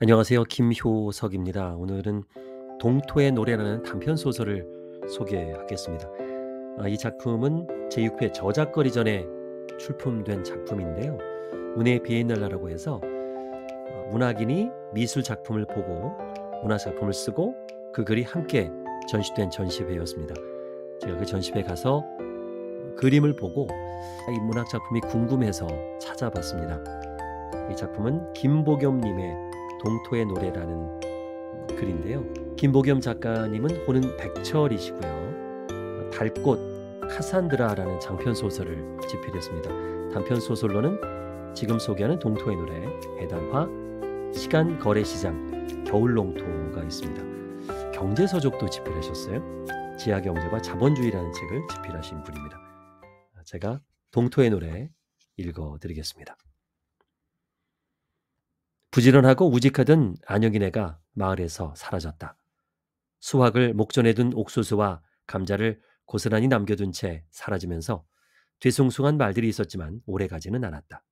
안녕하세요. 김효석입니다. 오늘은 동토의 노래라는 단편 소설을 소개하겠습니다. 아, 이 작품은 제6회 저작거리 전에 출품된 작품인데요. 문예 비엔날라라고 해서 어, 문학인이 미술 작품을 보고 문학 작품을 쓰고 그 글이 함께 전시된 전시회였습니다. 제가 그 전시회 가서 그림을 보고 이 문학 작품이 궁금해서 찾아봤습니다. 이 작품은 김보겸님의 동토의 노래라는 글인데요. 김보겸 작가님은 호는 백철이시고요. 달꽃 카산드라라는 장편 소설을 집필했습니다. 단편 소설로는 지금 소개하는 동토의 노래, 해단화, 시간 거래 시장, 겨울농토가 있습니다. 경제 서적도 집필하셨어요. 지하경제와 자본주의라는 책을 집필하신 분입니다. 제가 동토의 노래 읽어드리겠습니다. 부지런하고 우직하던 안영이네가 마을에서 사라졌다. 수확을 목전에 둔 옥수수와 감자를 고스란히 남겨둔 채 사라지면서 뒤숭숭한 말들이 있었지만 오래가지는 않았다.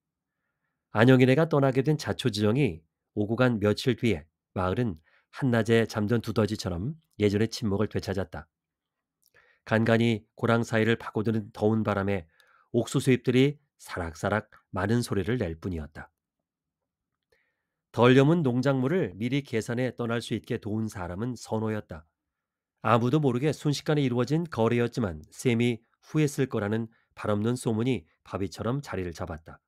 안영이네가 떠나게 된 자초지정이 오고 간 며칠 뒤에 마을은 한낮에 잠든 두더지처럼 예전의 침묵을 되찾았다. 간간히 고랑 사이를 파고드는 더운 바람에 옥수수 잎들이 사락사락 많은 소리를 낼 뿐이었다. 덜 여문 농작물을 미리 계산해 떠날 수 있게 도운 사람은 선호였다. 아무도 모르게 순식간에 이루어진 거래였지만 샘이 후회했을 거라는 발없는 소문이 바비처럼 자리를 잡았다.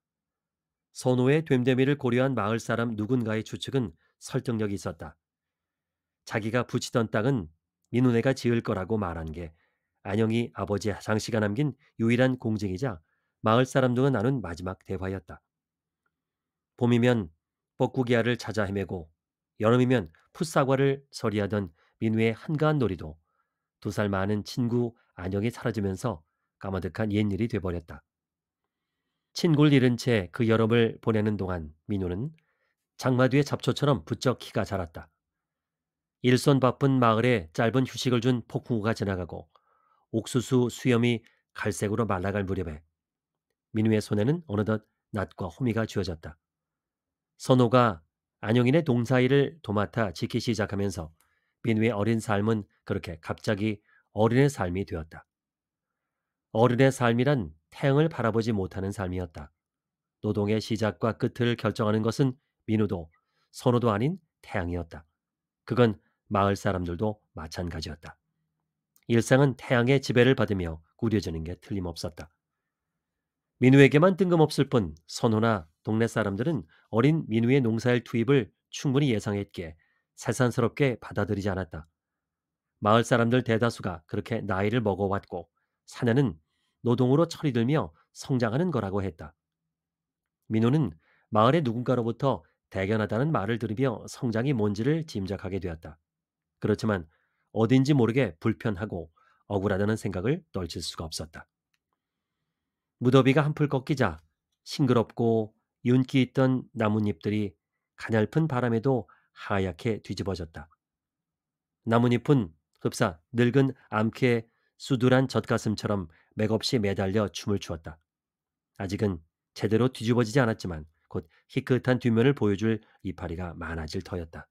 선호의 됨됨이를 고려한 마을 사람 누군가의 추측은 설득력이 있었다. 자기가 붙이던 땅은 민우네가 지을 거라고 말한 게 안영이 아버지 장씨가 남긴 유일한 공증이자 마을 사람들과 나눈 마지막 대화였다. 봄이면 뻐꾸기알을 찾아 헤매고 여름이면 풋사과를 서리하던 민우의 한가한 놀이도 두 살 많은 친구 안영이 사라지면서 까마득한 옛일이 돼버렸다. 친구를 잃은 채 그 여름을 보내는 동안 민우는 장마 뒤의 잡초처럼 부쩍 키가 자랐다. 일손 바쁜 마을에 짧은 휴식을 준 폭풍우가 지나가고 옥수수 수염이 갈색으로 말라갈 무렵에 민우의 손에는 어느덧 낫과 호미가 쥐어졌다. 선호가 안영인의 동사일을 도맡아 지키 시작하면서 민우의 어린 삶은 그렇게 갑자기 어른의 삶이 되었다. 어른의 삶이란 태양을 바라보지 못하는 삶이었다. 노동의 시작과 끝을 결정하는 것은 민우도 선호도 아닌 태양이었다. 그건 마을 사람들도 마찬가지였다. 일상은 태양의 지배를 받으며 꾸려지는 게 틀림없었다. 민우에게만 뜬금없을 뿐 선호나 동네 사람들은 어린 민우의 농사일 투입을 충분히 예상했기에 새삼스럽게 받아들이지 않았다. 마을 사람들 대다수가 그렇게 나이를 먹어왔고 사내는 노동으로 철이 들며 성장하는 거라고 했다. 민우는 마을의 누군가로부터 대견하다는 말을 들으며 성장이 뭔지를 짐작하게 되었다. 그렇지만 어딘지 모르게 불편하고 억울하다는 생각을 떨칠 수가 없었다. 무더비가 한풀 꺾이자 싱그럽고 윤기 있던 나뭇잎들이 가냘픈 바람에도 하얗게 뒤집어졌다. 나뭇잎은 흡사 늙은 암캐 수두란 젖가슴처럼 맥없이 매달려 춤을 추었다. 아직은 제대로 뒤집어지지 않았지만 곧 희끗한 뒷면을 보여줄 이파리가 많아질 터였다.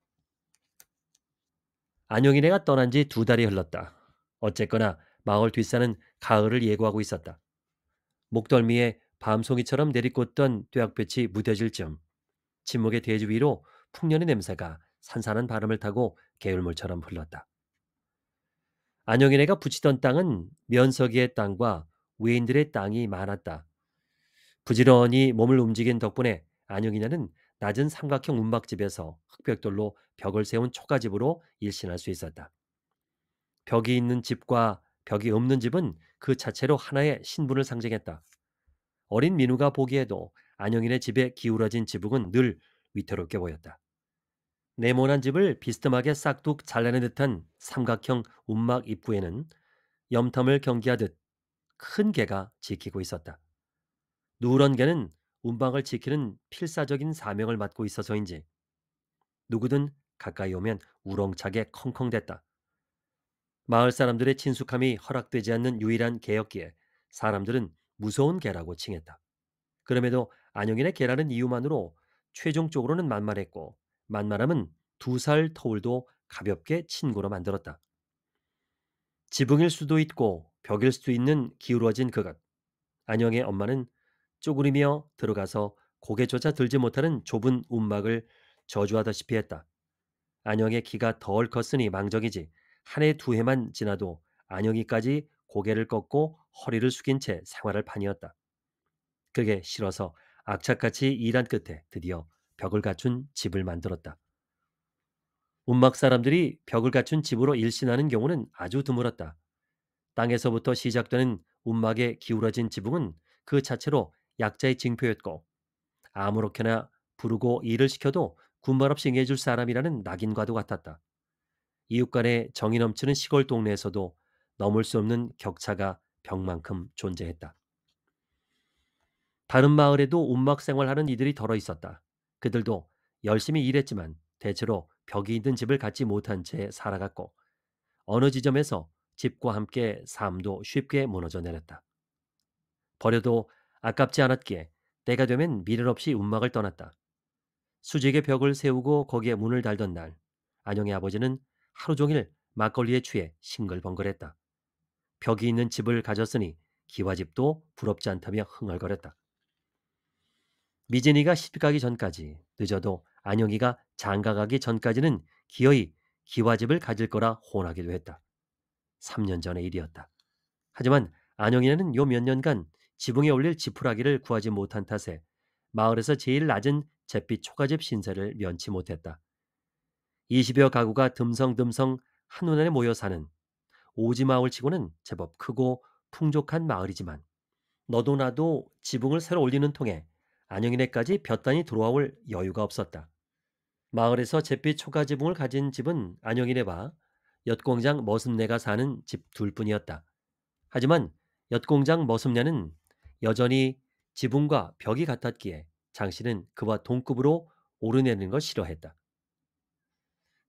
안용이네가 떠난 지 두 달이 흘렀다. 어쨌거나 마을 뒷산은 가을을 예고하고 있었다. 목덜미에 밤송이처럼 내리꽂던 뙤약볕이 무뎌질 쯤 침묵의 대지 위로 풍년의 냄새가 산산한 바람을 타고 개울물처럼 흘렀다. 안영이네가 붙이던 땅은 면석이의 땅과 외인들의 땅이 많았다. 부지런히 몸을 움직인 덕분에 안영이네는 낮은 삼각형 움막집에서 흑벽돌로 벽을 세운 초가집으로 일신할 수 있었다. 벽이 있는 집과 벽이 없는 집은 그 자체로 하나의 신분을 상징했다. 어린 민우가 보기에도 안영일의 집에 기울어진 지붕은 늘 위태롭게 보였다. 네모난 집을 비스듬하게 싹둑 잘라낸 듯한 삼각형 움막 입구에는 염탐을 경계하듯 큰 개가 지키고 있었다. 누런 개는 운방을 지키는 필사적인 사명을 맡고 있어서인지 누구든 가까이 오면 우렁차게 컹컹댔다. 마을 사람들의 친숙함이 허락되지 않는 유일한 개였기에 사람들은 무서운 개라고 칭했다. 그럼에도 안영인의 개라는 이유만으로 최종적으로는 만만했고 만만함은 두 살 터울도 가볍게 친구로 만들었다. 지붕일 수도 있고 벽일 수도 있는 기울어진 그것. 안영의 엄마는 쪼그리며 들어가서 고개조차 들지 못하는 좁은 움막을 저주하다시피 했다. 안영의 키가 덜 컸으니 망정이지 한 해 두 해만 지나도 안영이까지 고개를 꺾고 허리를 숙인 채 생활할 판이었다. 그게 싫어서 악착같이 일한 끝에 드디어 벽을 갖춘 집을 만들었다. 운막 사람들이 벽을 갖춘 집으로 일신하는 경우는 아주 드물었다. 땅에서부터 시작되는 운막에 기울어진 지붕은 그 자체로 약자의 징표였고 아무렇게나 부르고 일을 시켜도 군말 없이 해줄 사람이라는 낙인과도 같았다. 이웃 간의 정이 넘치는 시골 동네에서도 넘을 수 없는 격차가 벽만큼 존재했다. 다른 마을에도 움막 생활하는 이들이 덜어 있었다. 그들도 열심히 일했지만 대체로 벽이 있는 집을 갖지 못한 채 살아갔고 어느 지점에서 집과 함께 삶도 쉽게 무너져 내렸다. 버려도 아깝지 않았기에 때가 되면 미련 없이 움막을 떠났다. 수직의 벽을 세우고 거기에 문을 달던 날 안영의 아버지는 하루 종일 막걸리에 취해 싱글벙글했다. 벽이 있는 집을 가졌으니 기와집도 부럽지 않다며 흥얼거렸다. 미진이가 시집 가기 전까지 늦어도 안영이가 장가 가기 전까지는 기어이 기와집을 가질 거라 혼하기도 했다. 3년 전의 일이었다. 하지만 안영이는 요 몇 년간 지붕에 올릴 지푸라기를 구하지 못한 탓에 마을에서 제일 낮은 잿빛 초가집 신세를 면치 못했다. 20여 가구가 듬성듬성 한눈에 모여 사는 오지마을 치고는 제법 크고 풍족한 마을이지만 너도 나도 지붕을 새로 올리는 통에 안영이네까지 볕단이 들어와올 여유가 없었다. 마을에서 잿빛 초가 지붕을 가진 집은 안영이네 바 엿공장 머슴내가 사는 집 둘뿐이었다. 하지만 엿공장 머슴내는 여전히 지붕과 벽이 같았기에 장씨는 그와 동급으로 오르내는 걸 싫어했다.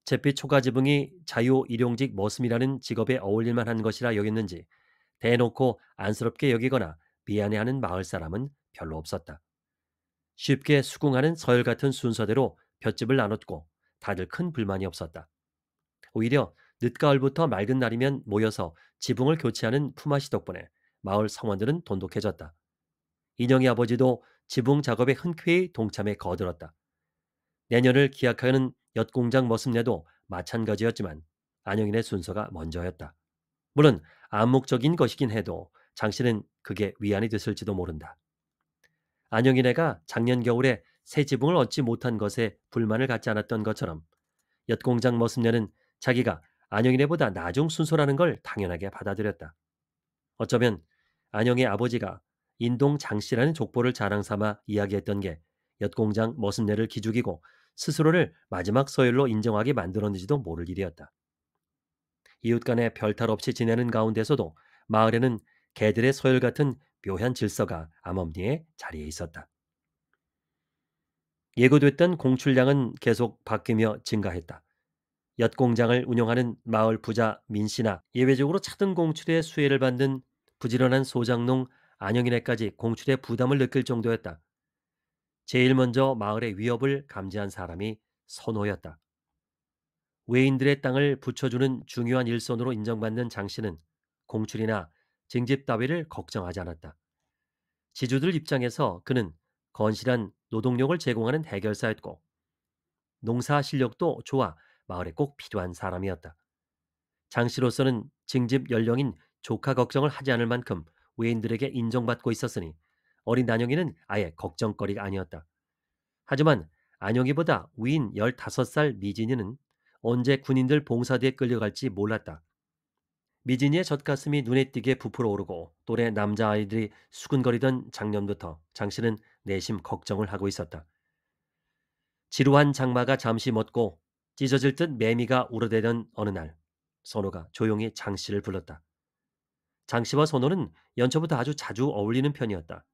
제피 초가 지붕이 자유 일용직 머슴이라는 직업에 어울릴만 한 것이라 여겼는지 대놓고 안쓰럽게 여기거나 미안해하는 마을 사람은 별로 없었다. 쉽게 수긍하는 서열 같은 순서대로 볏집을 나눴고 다들 큰 불만이 없었다. 오히려 늦가을부터 맑은 날이면 모여서 지붕을 교체하는 품앗이 덕분에 마을 성원들은 돈독해졌다. 인형의 아버지도 지붕 작업에 흔쾌히 동참해 거들었다. 내년을 기약하는 엿공장 머슴내도 마찬가지였지만 안영인의 순서가 먼저였다. 물론 암묵적인 것이긴 해도 장 씨는 그게 위안이 됐을지도 모른다. 안영인애가 작년 겨울에 새 지붕을 얻지 못한 것에 불만을 갖지 않았던 것처럼 엿공장 머슴녀는 자기가 안영인애보다 나중 순서라는 걸 당연하게 받아들였다. 어쩌면 안영의 아버지가 인동 장씨라는 족보를 자랑삼아 이야기했던 게 엿공장 머슴녀를 기죽이고 스스로를 마지막 서열로 인정하게 만들었는지도 모를 일이었다. 이웃 간에 별탈 없이 지내는 가운데서도 마을에는 개들의 서열 같은 묘한 질서가 암엄리의 자리에 있었다. 예고됐던 공출량은 계속 바뀌며 증가했다. 엿 공장을 운영하는 마을 부자 민 씨나 예외적으로 차등 공출의 수혜를 받는 부지런한 소장농 안영인에까지 공출의 부담을 느낄 정도였다. 제일 먼저 마을의 위협을 감지한 사람이 선호였다. 외인들의 땅을 붙여주는 중요한 일손으로 인정받는 장 씨는 공출이나 징집 따위를 걱정하지 않았다. 지주들 입장에서 그는 건실한 노동력을 제공하는 해결사였고 농사 실력도 좋아 마을에 꼭 필요한 사람이었다. 장 씨로서는 징집 연령인 조카 걱정을 하지 않을 만큼 외인들에게 인정받고 있었으니 어린 난영이는 아예 걱정거리가 아니었다. 하지만 안영이보다 위인 15살 미진이는 언제 군인들 봉사대에 끌려갈지 몰랐다. 미진이의 젖가슴이 눈에 띄게 부풀어 오르고 또래 남자아이들이 수근거리던 작년부터 장씨는 내심 걱정을 하고 있었다. 지루한 장마가 잠시 멎고 찢어질 듯 매미가 우러대던 어느 날 선호가 조용히 장씨를 불렀다. 장씨와 선호는 연초부터 아주 자주 어울리는 편이었다.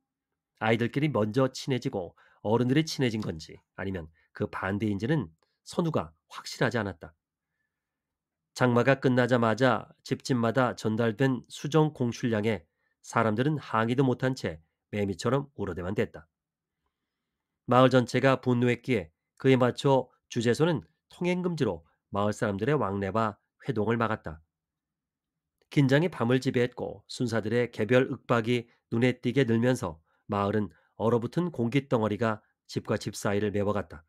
아이들끼리 먼저 친해지고 어른들이 친해진 건지 아니면 그 반대인지는 선우가 확실하지 않았다. 장마가 끝나자마자 집집마다 전달된 수정 공출량에 사람들은 항의도 못한 채 매미처럼 우러대만 됐다. 마을 전체가 분노했기에 그에 맞춰 주재소는 통행금지로 마을 사람들의 왕래와 회동을 막았다. 긴장이 밤을 지배했고 순사들의 개별 윽박이 눈에 띄게 늘면서 마을은 얼어붙은 공기 덩어리가 집과 집 사이를 메워갔다.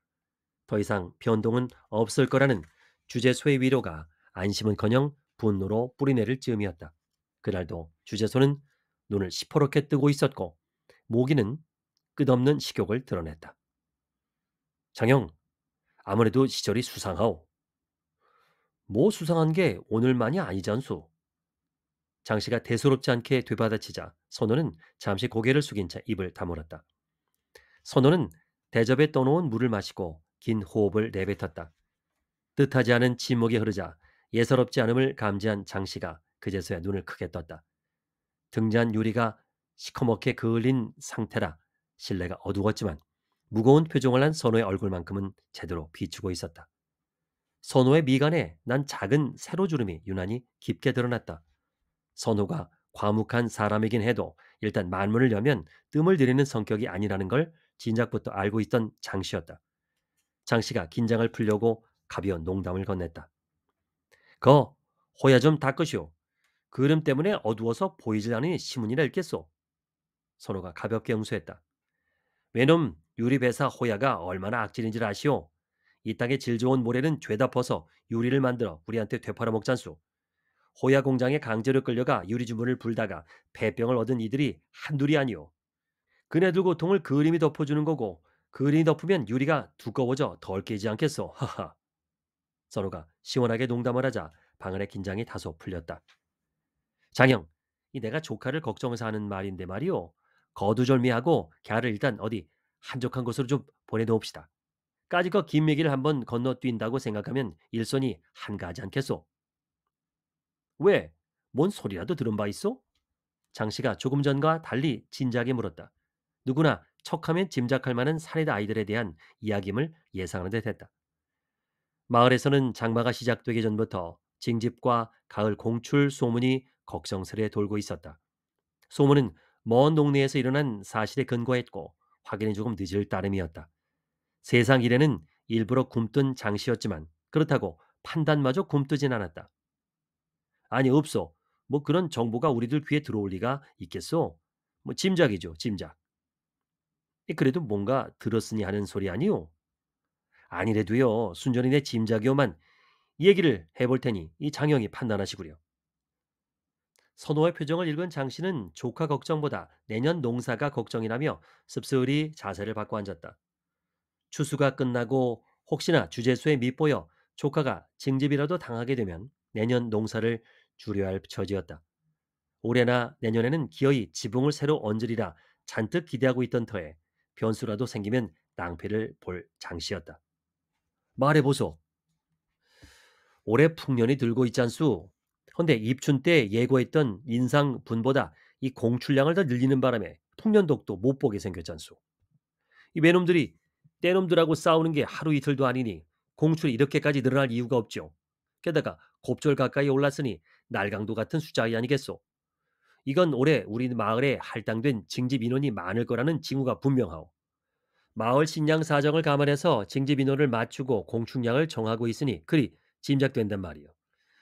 더 이상 변동은 없을 거라는 주제소의 위로가 안심은커녕 분노로 뿌리내릴 즈음이었다. 그날도 주제소는 눈을 시퍼렇게 뜨고 있었고 모기는 끝없는 식욕을 드러냈다. 장영, 아무래도 시절이 수상하오. 뭐 수상한 게 오늘만이 아니지 않소. 장씨가 대수롭지 않게 되받아치자 선호는 잠시 고개를 숙인 채 입을 다물었다. 선호는 대접에 떠놓은 물을 마시고 긴 호흡을 내뱉었다. 뜻하지 않은 침묵이 흐르자 예사롭지 않음을 감지한 장씨가 그제서야 눈을 크게 떴다. 등잔 유리가 시커멓게 그을린 상태라 실내가 어두웠지만 무거운 표정을 한 선호의 얼굴만큼은 제대로 비추고 있었다. 선호의 미간에 난 작은 세로주름이 유난히 깊게 드러났다. 선호가 과묵한 사람이긴 해도 일단 만문을 여면 뜸을 들이는 성격이 아니라는 걸 진작부터 알고 있던 장 씨였다. 장 씨가 긴장을 풀려고 가벼운 농담을 건넸다. 거, 호야 좀 닦으시오. 그름 때문에 어두워서 보이질 않으니 시문이라 읽겠소. 선호가 가볍게 응수했다. 왜놈 유리배사 호야가 얼마나 악질인지 아시오. 이땅에질 좋은 모래는 죄다 퍼서 유리를 만들어 우리한테 되팔아먹잔소. 호야 공장에 강제로 끌려가 유리주문을 불다가 배병을 얻은 이들이 한둘이 아니오. 그네들 고통을 그림이 덮어주는 거고 그림이 덮으면 유리가 두꺼워져 덜 깨지 않겠소. 하하. 선호가 시원하게 농담을 하자 방안의 긴장이 다소 풀렸다. 장영, 이 내가 조카를 걱정해서 하는 말인데 말이오. 거두절미하고 갸를 일단 어디 한적한 곳으로 좀 보내놓읍시다. 까짓거 김매기를 한번 건너뛴다고 생각하면 일손이 한가하지 않겠소. 왜? 뭔 소리라도 들은 바 있어? 장씨가 조금 전과 달리 진지하게 물었다. 누구나 척하면 짐작할 만한 사례다 아이들에 대한 이야기임을 예상하는 듯 했다. 마을에서는 장마가 시작되기 전부터 징집과 가을 공출 소문이 걱정스레 돌고 있었다. 소문은 먼 동네에서 일어난 사실에 근거했고 확인이 조금 늦을 따름이었다. 세상 일에는 일부러 굶뜬 장씨였지만 그렇다고 판단마저 굶뜨진 않았다. 아니 없소. 뭐 그런 정보가 우리들 귀에 들어올 리가 있겠소? 뭐 짐작이죠, 짐작. 그래도 뭔가 들었으니 하는 소리 아니오 아니래도요, 순전히 내 짐작이오만 얘기를 해볼 테니 이 장영이 판단하시구려. 선호의 표정을 읽은 장 씨는 조카 걱정보다 내년 농사가 걱정이라며 씁쓸히 자세를 바꿔 앉았다. 추수가 끝나고 혹시나 주재수에 밑보여 조카가 징집이라도 당하게 되면 내년 농사를 주여야할 처지였다. 올해나 내년에는 기어이 지붕을 새로 얹으리라 잔뜩 기대하고 있던 터에 변수라도 생기면 낭패를 볼 장시였다. 말해보소. 올해 풍년이 들고 있지 않수. 헌데 입춘 때 예고했던 인상분보다 이 공출량을 더 늘리는 바람에 풍년독도 못 보게 생겼잖소. 이 매놈들이 떼놈들하고 싸우는 게 하루 이틀도 아니니 공출이 이렇게까지 늘어날 이유가 없죠. 게다가 곱절 가까이 올랐으니 날강도 같은 숫자이 아니겠소. 이건 올해 우리 마을에 할당된 징집 인원이 많을 거라는 징후가 분명하오. 마을 식량 사정을 감안해서 징집 인원을 맞추고 공축량을 정하고 있으니 그리 짐작된단 말이오.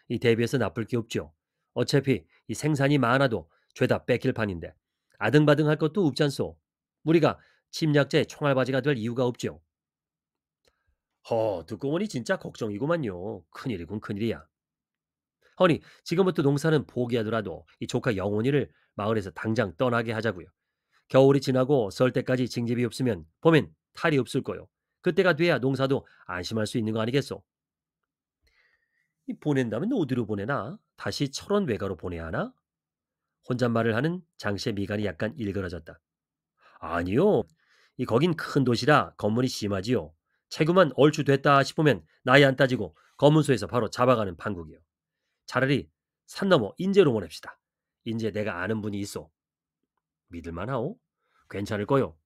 이 대비해서 나쁠 게 없죠. 어차피 이 생산이 많아도 죄다 뺏길 판인데 아등바등 할 것도 없잖소. 우리가 침략자의 총알바지가 될 이유가 없죠. 허, 듣고 보니 진짜 걱정이구만요. 큰일이군 큰일이야. 허니 지금부터 농사는 포기하더라도 이 조카 영혼이를 마을에서 당장 떠나게 하자고요. 겨울이 지나고 설 때까지 징집이 없으면 보면 탈이 없을 거요. 그때가 돼야 농사도 안심할 수 있는 거 아니겠소? 이 보낸다면 어디로 보내나? 다시 철원 외가로 보내야 하나? 혼잣말을 하는 장씨의 미간이 약간 일그러졌다. 아니요. 이 거긴 큰 도시라 건물이 심하지요. 체구만 얼추 됐다 싶으면 나이 안 따지고 검문소에서 바로 잡아가는 판국이요. 차라리 산 넘어 인재로 보냅시다. 인재 내가 아는 분이 있어. 믿을만하오? 괜찮을 거요.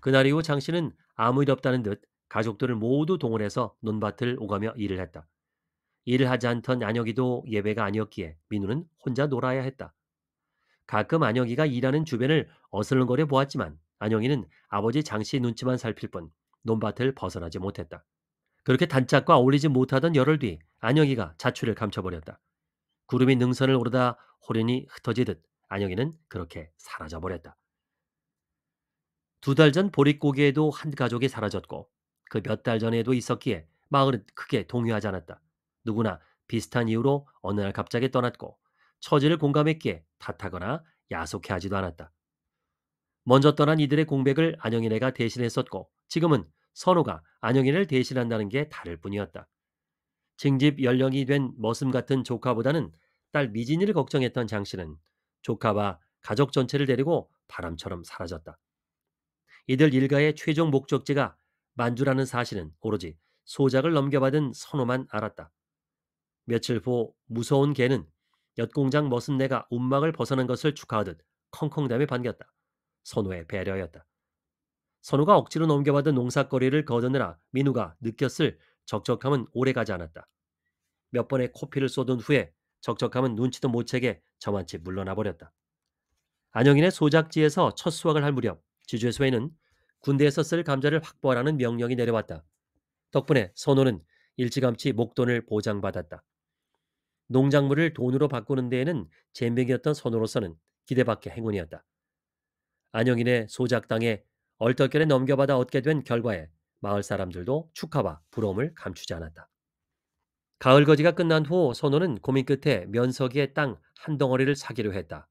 그날 이후 장 씨는 아무 일 없다는 듯 가족들을 모두 동원해서 논밭을 오가며 일을 했다. 일을 하지 않던 안혁이도 예배가 아니었기에 민우는 혼자 놀아야 했다. 가끔 안혁이가 일하는 주변을 어슬렁거려 보았지만 안혁이는 아버지 장씨 눈치만 살필 뿐 논밭을 벗어나지 못했다. 그렇게 단짝과 어울리지 못하던 열흘 뒤 안영이가 자취를 감춰버렸다. 구름이 능선을 오르다 호련이 흩어지듯 안영이는 그렇게 사라져버렸다. 두 달 전 보릿고개에도 한 가족이 사라졌고 그 몇 달 전에도 있었기에 마을은 크게 동요하지 않았다. 누구나 비슷한 이유로 어느 날 갑자기 떠났고 처지를 공감했기에 탓하거나 야속해하지도 않았다. 먼저 떠난 이들의 공백을 안영이네가 대신했었고 지금은 선호가 안영일를 대신한다는 게 다를 뿐이었다. 증집 연령이 된 머슴 같은 조카보다는 딸 미진이를 걱정했던 장 씨는 조카와 가족 전체를 데리고 바람처럼 사라졌다. 이들 일가의 최종 목적지가 만주라는 사실은 오로지 소작을 넘겨받은 선호만 알았다. 며칠 후 무서운 개는 엿공장 머슴네가 움막을 벗어난 것을 축하하듯 컹컹대며 반겼다. 선호의 배려였다. 선우가 억지로 넘겨받은 농사거리를 거두느라 민우가 느꼈을 적적함은 오래가지 않았다. 몇 번의 코피를 쏟은 후에 적적함은 눈치도 못 채게 저만치 물러나 버렸다. 안영인의 소작지에서 첫 수확을 할 무렵 지주회소에는 군대에서 쓸 감자를 확보하라는 명령이 내려왔다. 덕분에 선호는 일찌감치 목돈을 보장받았다. 농작물을 돈으로 바꾸는 데에는 젬병이었던 선호로서는 기대밖의 행운이었다. 안영인의 소작당에 얼떨결에 넘겨받아 얻게 된 결과에 마을 사람들도 축하와 부러움을 감추지 않았다. 가을 거지가 끝난 후 선호는 고민 끝에 면석이의 땅 한 덩어리를 사기로 했다.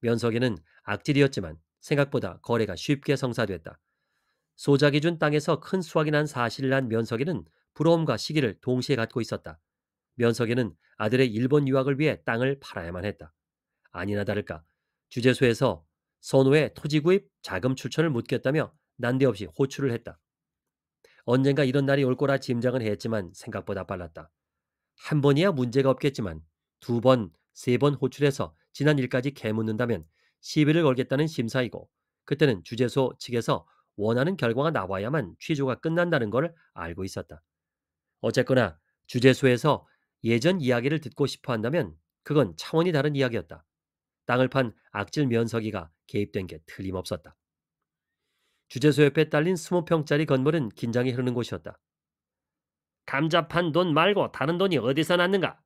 면석이는 악질이었지만 생각보다 거래가 쉽게 성사됐다. 소작이 준 땅에서 큰 수확이 난 사실을 난 면석이는 부러움과 시기를 동시에 갖고 있었다. 면석이는 아들의 일본 유학을 위해 땅을 팔아야만 했다. 아니나 다를까 주재소에서 선호의 토지 구입 자금 출처를 묻겠다며 난데없이 호출을 했다. 언젠가 이런 날이 올 거라 짐작은 했지만 생각보다 빨랐다. 한 번이야 문제가 없겠지만 두 번, 세 번 호출해서 지난 일까지 개묻는다면 시비를 걸겠다는 심사이고 그때는 주재소 측에서 원하는 결과가 나와야만 취조가 끝난다는 걸 알고 있었다. 어쨌거나 주재소에서 예전 이야기를 듣고 싶어 한다면 그건 차원이 다른 이야기였다. 땅을 판 악질 면서기가 개입된 게 틀림없었다. 주재소 옆에 딸린 20평짜리 건물은 긴장이 흐르는 곳이었다. 감자판 돈 말고 다른 돈이 어디서 났는가?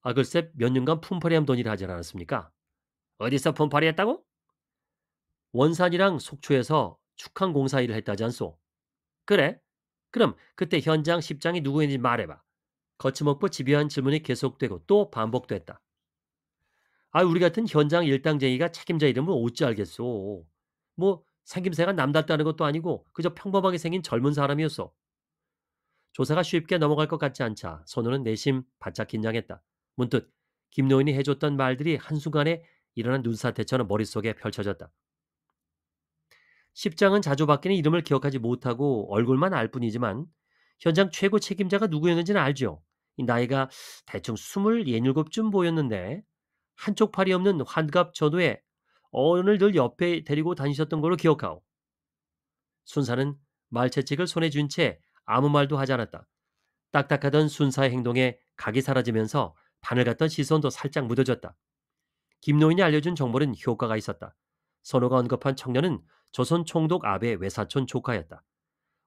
아 글쎄 몇 년간 품팔이한 돈이라 하지 않았습니까? 어디서 품팔이했다고? 원산이랑 속초에서 축항 공사 일을 했다지 않소? 그래? 그럼 그때 현장 십장이 누구인지 말해봐. 거침없고 집요한 질문이 계속되고 또 반복됐다. 아, 우리 같은 현장 일당쟁이가 책임자 이름을 어찌 알겠소. 뭐 생김새가 남달다는 것도 아니고 그저 평범하게 생긴 젊은 사람이었어. 조사가 쉽게 넘어갈 것 같지 않자 선우는 내심 바짝 긴장했다. 문득 김노인이 해줬던 말들이 한순간에 일어난 눈사태처럼 머릿속에 펼쳐졌다. 십장은 자주 바뀌는 이름을 기억하지 못하고 얼굴만 알 뿐이지만 현장 최고 책임자가 누구였는지는 알죠. 나이가 대충 스물 예닐곱쯤 보였는데 한쪽 팔이 없는 환갑 전후에 어른을 늘 옆에 데리고 다니셨던 걸로 기억하오. 순사는 말채찍을 손에 쥔 채 아무 말도 하지 않았다. 딱딱하던 순사의 행동에 각이 사라지면서 바늘 같던 시선도 살짝 묻어졌다. 김노인이 알려준 정보는 효과가 있었다. 선호가 언급한 청년은 조선 총독 아베 외사촌 조카였다.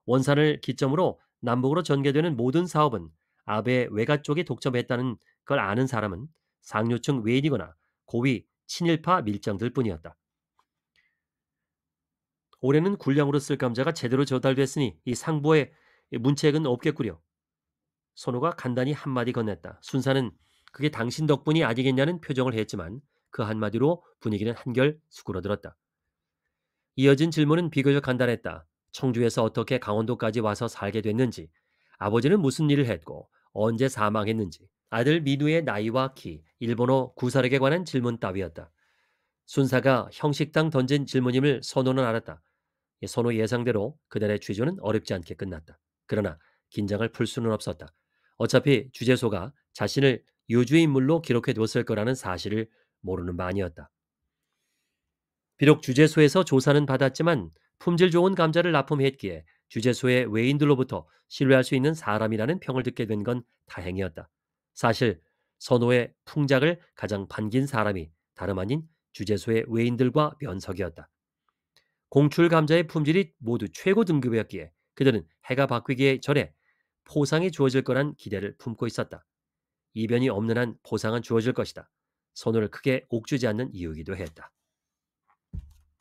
원산을 기점으로 남북으로 전개되는 모든 사업은 아베 외가 쪽에 독점했다는 걸 아는 사람은 상류층 외인이거나 고위 친일파 밀정들 뿐이었다. 올해는 군량으로 쓸 감자가 제대로 저달됐으니 이 상부에 문책은 없겠구려. 선호가 간단히 한마디 건넸다. 순사는 그게 당신 덕분이 아니겠냐는 표정을 했지만 그 한마디로 분위기는 한결 수그러들었다. 이어진 질문은 비교적 간단했다. 청주에서 어떻게 강원도까지 와서 살게 됐는지, 아버지는 무슨 일을 했고 언제 사망했는지, 아들 민우의 나이와 키, 일본어 구사력에 관한 질문 따위였다. 순사가 형식당 던진 질문임을 선호는 알았다. 선호 예상대로 그날의 취조는 어렵지 않게 끝났다. 그러나 긴장을 풀 수는 없었다. 어차피 주재소가 자신을 유주 인물로 기록해 뒀을 거라는 사실을 모르는 만이었다. 비록 주재소에서 조사는 받았지만 품질 좋은 감자를 납품했기에 주재소의 외인들로부터 신뢰할 수 있는 사람이라는 평을 듣게 된 건 다행이었다. 사실 선호의 풍작을 가장 반긴 사람이 다름 아닌 주재소의 외인들과 면석이었다. 공출 감자의 품질이 모두 최고 등급이었기에 그들은 해가 바뀌기 전에 포상이 주어질 거란 기대를 품고 있었다. 이변이 없는 한포상은 주어질 것이다. 선호를 크게 옥주지 않는 이유이기도 했다.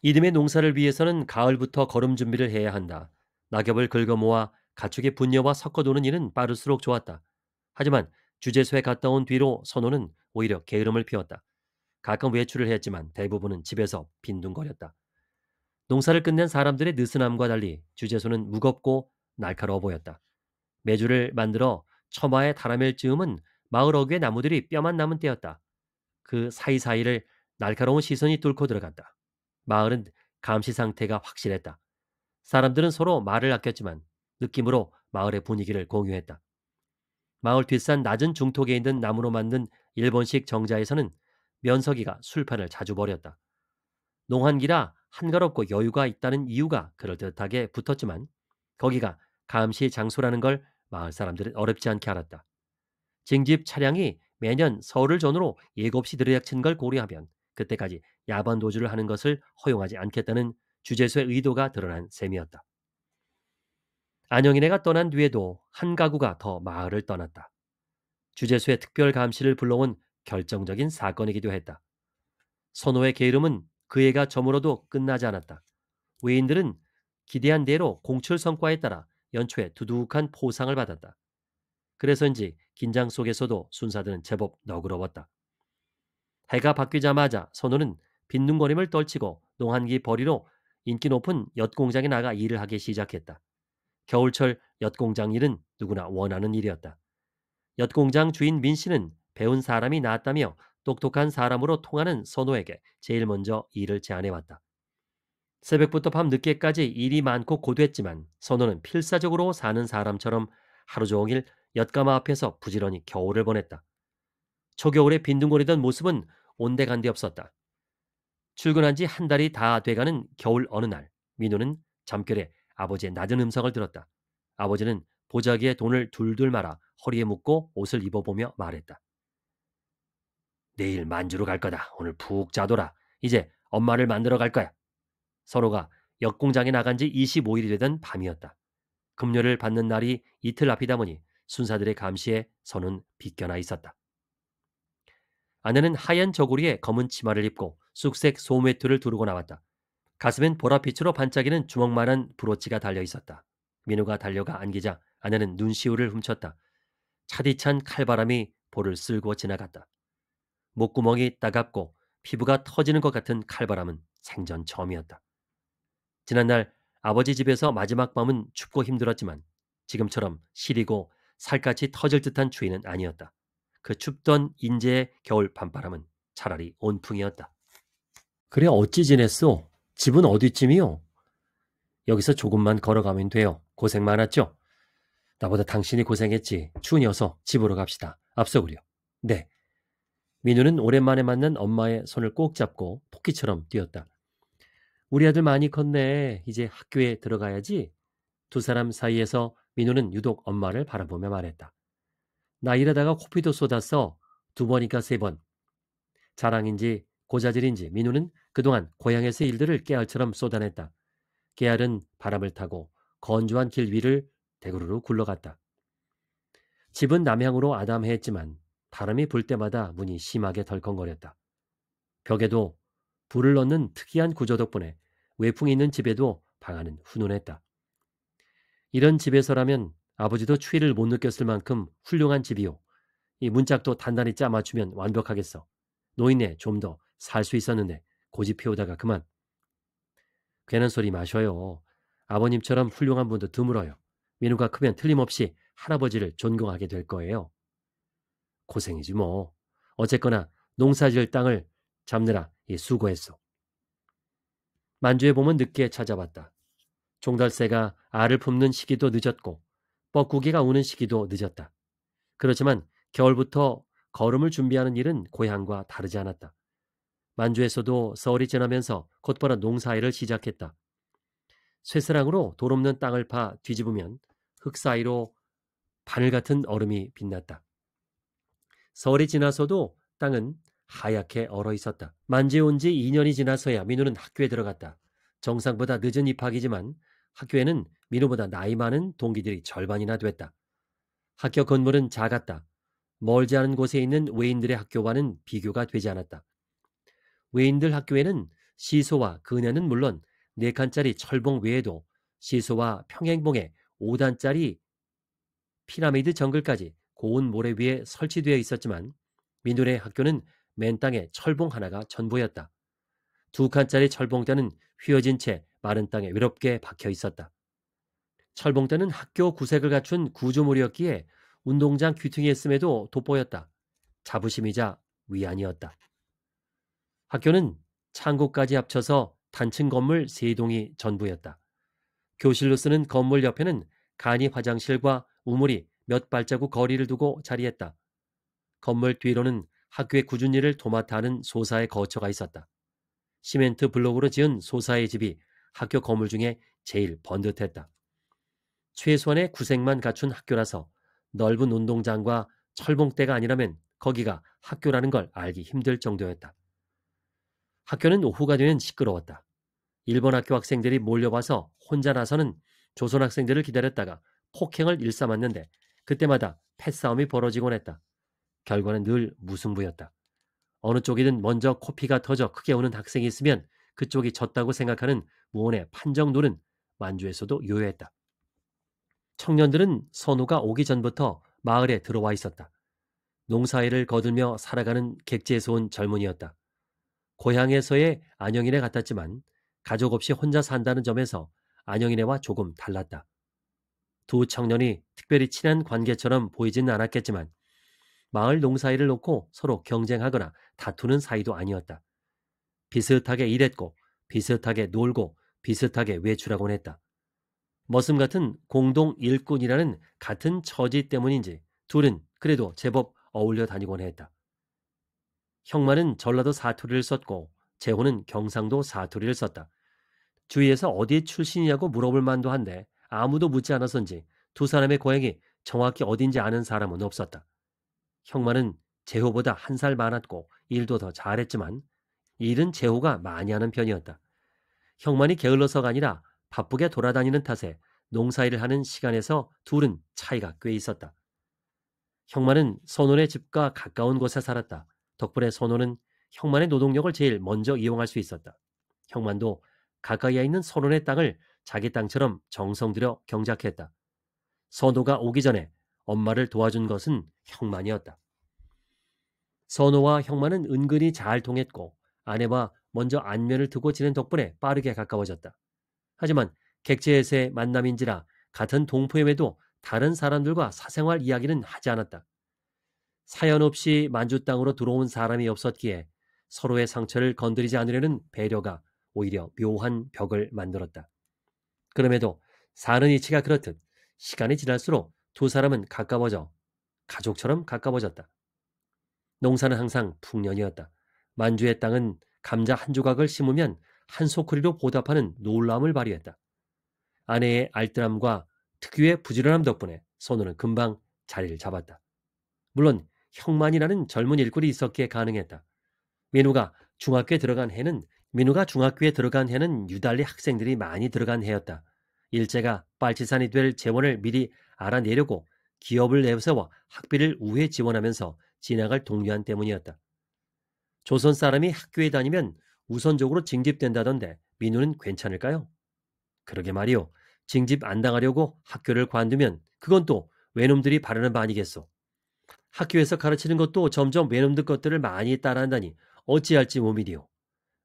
이듬해 농사를 위해서는 가을부터 걸음 준비를 해야 한다. 낙엽을 긁어모아 가축의 분녀와 섞어두는 일은 빠를수록 좋았다. 하지만 주재소에 갔다 온 뒤로 선호는 오히려 게으름을 피웠다. 가끔 외출을 했지만 대부분은 집에서 빈둥거렸다. 농사를 끝낸 사람들의 느슨함과 달리 주재소는 무겁고 날카로워 보였다. 매주를 만들어 처마에 달아맬 즈음은 마을 어귀의 나무들이 뼈만 남은 때였다. 그 사이사이를 날카로운 시선이 뚫고 들어갔다. 마을은 감시 상태가 확실했다. 사람들은 서로 말을 아꼈지만 느낌으로 마을의 분위기를 공유했다. 마을 뒷산 낮은 중턱에 있는 나무로 만든 일본식 정자에서는 면석이가 술판을 자주 버렸다 농한기라 한가롭고 여유가 있다는 이유가 그럴듯하게 붙었지만 거기가 감시 장소라는 걸 마을 사람들은 어렵지 않게 알았다. 징집 차량이 매년 서울을 전후로 7시 들이닥친 걸 고려하면 그때까지 야반 도주를 하는 것을 허용하지 않겠다는 주재소의 의도가 드러난 셈이었다. 안영이네가 떠난 뒤에도 한 가구가 더 마을을 떠났다. 주재수의 특별 감시를 불러온 결정적인 사건이기도 했다. 선호의 게으름은 그 애가 저물어도 끝나지 않았다. 외인들은 기대한 대로 공출 성과에 따라 연초에 두둑한 포상을 받았다. 그래서인지 긴장 속에서도 순사들은 제법 너그러웠다. 해가 바뀌자마자 선호는 빈둥거림을 떨치고 농한기 벌이로 인기 높은 엿공장에 나가 일을 하기 시작했다. 겨울철 엿공장 일은 누구나 원하는 일이었다. 엿공장 주인 민 씨는 배운 사람이 낫다며 똑똑한 사람으로 통하는 선호에게 제일 먼저 일을 제안해왔다. 새벽부터 밤 늦게까지 일이 많고 고됐지만 선호는 필사적으로 사는 사람처럼 하루 종일 엿가마 앞에서 부지런히 겨울을 보냈다. 초겨울에 빈둥거리던 모습은 온데간데 없었다. 출근한 지 한 달이 다 돼가는 겨울 어느 날 민호는 잠결에 아버지의 낮은 음성을 들었다. 아버지는 보자기에 돈을 둘둘 말아 허리에 묶고 옷을 입어보며 말했다. 내일 만주로 갈 거다. 오늘 푹 자둬라. 이제 엄마를 만들어 갈 거야. 서로가 역공장에 나간 지 25일이 되던 밤이었다. 급료를 받는 날이 이틀 앞이다 보니 순사들의 감시에 선은 비껴나 있었다. 아내는 하얀 저고리에 검은 치마를 입고 쑥색 소매트를 두르고 나왔다. 가슴엔 보랏빛으로 반짝이는 주먹만한 브로치가 달려 있었다. 민우가 달려가 안기자 아내는 눈시울을 훔쳤다. 차디찬 칼바람이 볼을 쓸고 지나갔다. 목구멍이 따갑고 피부가 터지는 것 같은 칼바람은 생전 처음이었다. 지난날 아버지 집에서 마지막 밤은 춥고 힘들었지만 지금처럼 시리고 살갗이 터질 듯한 추위는 아니었다. 그 춥던 인제의 겨울 밤바람은 차라리 온풍이었다. 그래 어찌 지냈소? 집은 어디쯤이요? 여기서 조금만 걸어가면 돼요. 고생 많았죠? 나보다 당신이 고생했지. 추우녀서 집으로 갑시다. 앞서 구려 네. 민우는 오랜만에 만난 엄마의 손을 꼭 잡고 토끼처럼 뛰었다. 우리 아들 많이 컸네. 이제 학교에 들어가야지. 두 사람 사이에서 민우는 유독 엄마를 바라보며 말했다. 나 일하다가 코피도 쏟았어. 두 번이니까 세 번. 자랑인지 고자질인지 민우는 그동안 고향에서 일들을 깨알처럼 쏟아냈다. 깨알은 바람을 타고 건조한 길 위를 대구르르 굴러갔다. 집은 남향으로 아담했지만 해 바람이 불 때마다 문이 심하게 덜컹거렸다. 벽에도 불을 넣는 특이한 구조 덕분에 외풍이 있는 집에도 방 안은 훈훈했다. 이런 집에서라면 아버지도 추위를 못 느꼈을 만큼 훌륭한 집이요. 이 문짝도 단단히 짜 맞추면 완벽하겠어. 노인네 좀더 살 수 있었는데 고집 피우다가 그만. 괜한 소리 마셔요. 아버님처럼 훌륭한 분도 드물어요. 민우가 크면 틀림없이 할아버지를 존경하게 될 거예요. 고생이지 뭐. 어쨌거나 농사지을 땅을 잡느라 예, 수고했어. 만주에 보면 늦게 찾아왔다 종달새가 알을 품는 시기도 늦었고 뻐꾸기가 우는 시기도 늦었다. 그렇지만 겨울부터 걸음을 준비하는 일은 고향과 다르지 않았다. 만주에서도 서울이 지나면서 곧바로 농사일을 시작했다. 쇠사랑으로 돌없는 땅을 파 뒤집으면 흙 사이로 바늘 같은 얼음이 빛났다. 서울이 지나서도 땅은 하얗게 얼어 있었다. 만주에 온 지 2년이 지나서야 민우는 학교에 들어갔다. 정상보다 늦은 입학이지만 학교에는 민우보다 나이 많은 동기들이 절반이나 됐다. 학교 건물은 작았다. 멀지 않은 곳에 있는 외인들의 학교와는 비교가 되지 않았다. 외인들 학교에는 시소와 그녀는 물론 4칸짜리 철봉 외에도 시소와 평행봉에 5단짜리 피라미드 정글까지 고운 모래 위에 설치되어 있었지만 민들의 학교는 맨 땅에 철봉 하나가 전부였다. 두 칸짜리 철봉대는 휘어진 채 마른 땅에 외롭게 박혀 있었다. 철봉대는 학교 구색을 갖춘 구조물이었기에 운동장 귀퉁이에 쓰에도 돋보였다. 자부심이자 위안이었다. 학교는 창고까지 합쳐서 단층 건물 3동이 전부였다. 교실로 쓰는 건물 옆에는 간이 화장실과 우물이 몇 발자국 거리를 두고 자리했다. 건물 뒤로는 학교의 구준 일을 도맡아 하는 소사의 거처가 있었다. 시멘트 블록으로 지은 소사의 집이 학교 건물 중에 제일 번듯했다. 최소한의 구색만 갖춘 학교라서 넓은 운동장과 철봉대가 아니라면 거기가 학교라는 걸 알기 힘들 정도였다. 학교는 오후가 되면 시끄러웠다. 일본 학교 학생들이 몰려와서 혼자 나서는 조선 학생들을 기다렸다가 폭행을 일삼았는데 그때마다 패싸움이 벌어지곤 했다. 결과는 늘 무승부였다. 어느 쪽이든 먼저 코피가 터져 크게 우는 학생이 있으면 그쪽이 졌다고 생각하는 무언의 판정론은 만주에서도 요요했다. 청년들은 선우가 오기 전부터 마을에 들어와 있었다. 농사일을 거들며 살아가는 객지에서 온 젊은이였다. 고향에서의 안영인에 같았지만 가족 없이 혼자 산다는 점에서 안영인애와 조금 달랐다. 두 청년이 특별히 친한 관계처럼 보이진 않았겠지만 마을 농사일을 놓고 서로 경쟁하거나 다투는 사이도 아니었다. 비슷하게 일했고 비슷하게 놀고 비슷하게 외출하곤 했다. 머슴 같은 공동 일꾼이라는 같은 처지 때문인지 둘은 그래도 제법 어울려 다니곤 했다. 형만은 전라도 사투리를 썼고 재호는 경상도 사투리를 썼다. 주위에서 어디 에 출신이냐고 물어볼 만도 한데 아무도 묻지 않아서인지 두 사람의 고향이 정확히 어딘지 아는 사람은 없었다. 형만은 재호보다 한 살 많았고 일도 더 잘했지만 일은 재호가 많이 하는 편이었다. 형만이 게을러서가 아니라 바쁘게 돌아다니는 탓에 농사일을 하는 시간에서 둘은 차이가 꽤 있었다. 형만은 선원의 집과 가까운 곳에 살았다. 덕분에 선호는 형만의 노동력을 제일 먼저 이용할 수 있었다. 형만도 가까이에 있는 선원의 땅을 자기 땅처럼 정성 들여 경작했다. 선호가 오기 전에 엄마를 도와준 것은 형만이었다. 선호와 형만은 은근히 잘 통했고 아내와 먼저 안면을 두고 지낸 덕분에 빠르게 가까워졌다. 하지만 객체에서의 만남인지라 같은 동포임에도 다른 사람들과 사생활 이야기는 하지 않았다. 사연 없이 만주 땅으로 들어온 사람이 없었기에 서로의 상처를 건드리지 않으려는 배려가 오히려 묘한 벽을 만들었다. 그럼에도 사는 이치가 그렇듯 시간이 지날수록 두 사람은 가까워져 가족처럼 가까워졌다. 농사는 항상 풍년이었다. 만주의 땅은 감자 한 조각을 심으면 한 소쿠리로 보답하는 놀라움을 발휘했다. 아내의 알뜰함과 특유의 부지런함 덕분에 선우는 금방 자리를 잡았다. 물론 형만이라는 젊은 일꾼이 있었기에 가능했다. 민우가 중학교에 들어간 해는 민우가 중학교에 들어간 해는 유달리 학생들이 많이 들어간 해였다. 일제가 빨치산이 될 재원을 미리 알아내려고 기업을 내세워 학비를 우회 지원하면서 진학을 독려한 때문이었다. 조선 사람이 학교에 다니면 우선적으로 징집된다던데 민우는 괜찮을까요? 그러게 말이오 징집 안 당하려고 학교를 관두면 그건 또 외놈들이 바르는바 아니겠소. 학교에서 가르치는 것도 점점 외놈들 것들을 많이 따라한다니 어찌할지 모미디요.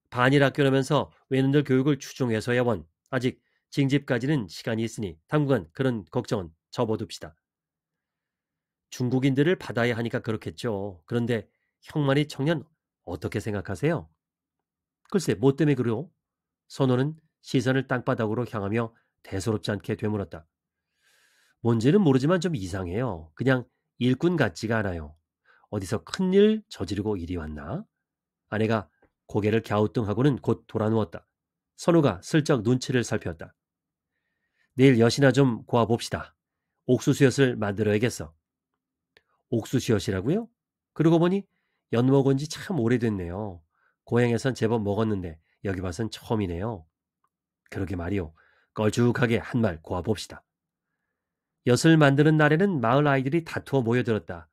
반일 학교라면서 외놈들 교육을 추종해서야 원. 아직 징집까지는 시간이 있으니 당분간 그런 걱정은 접어둡시다. 중국인들을 받아야 하니까 그렇겠죠. 그런데 형만이 청년 어떻게 생각하세요? 글쎄, 뭐 때문에 그래요? 선호는 시선을 땅바닥으로 향하며 대소롭지 않게 되물었다. 뭔지는 모르지만 좀 이상해요. 그냥 일꾼 같지가 않아요. 어디서 큰일 저지르고 이리 왔나? 아내가 고개를 갸우뚱하고는 곧 돌아누웠다. 선우가 슬쩍 눈치를 살폈다. 내일 여신아좀 고아봅시다. 옥수수엿을 만들어야겠어. 옥수수엿이라고요? 그러고 보니 연 먹은 지 참 오래됐네요. 고향에선 제법 먹었는데 여기 와선 처음이네요. 그러게 말이오 걸쭉하게 한 말 고아봅시다. 엿을 만드는 날에는 마을 아이들이 다투어 모여들었다.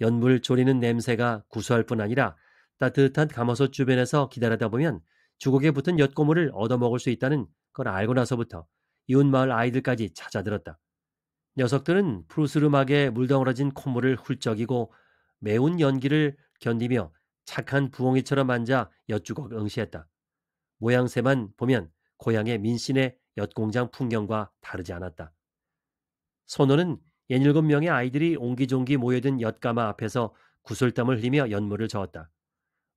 연물 조리는 냄새가 구수할 뿐 아니라 따뜻한 가마솥 주변에서 기다리다 보면 주걱에 붙은 엿고물을 얻어먹을 수 있다는 걸 알고 나서부터 이웃마을 아이들까지 찾아들었다. 녀석들은 푸르스름하게 물덩어러진 콧물을 훌쩍이고 매운 연기를 견디며 착한 부엉이처럼 앉아 엿주걱 응시했다. 모양새만 보면 고향의 민신의 엿공장 풍경과 다르지 않았다. 손호는 예닐곱 명의 아이들이 옹기종기 모여든 엿가마 앞에서 구슬땀을 흘리며 연물을 저었다.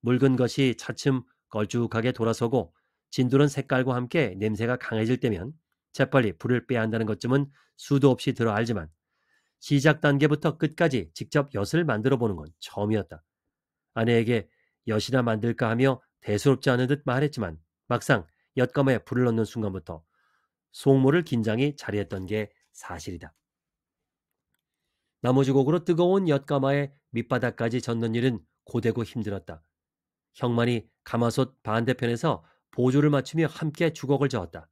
묽은 것이 차츰 걸쭉하게 돌아서고 진두른 색깔과 함께 냄새가 강해질 때면 재빨리 불을 빼야 한다는 것쯤은 수도 없이 들어 알지만 시작 단계부터 끝까지 직접 엿을 만들어 보는 건 처음이었다. 아내에게 엿이나 만들까 하며 대수롭지 않은 듯 말했지만 막상 엿가마에 불을 넣는 순간부터 속모를 긴장이 자리했던 게 사실이다. 나머지 곡으로 뜨거운 엿가마에 밑바닥까지 젖는 일은 고되고 힘들었다. 형만이 가마솥 반대편에서 보조를 맞추며 함께 주걱을 저었다.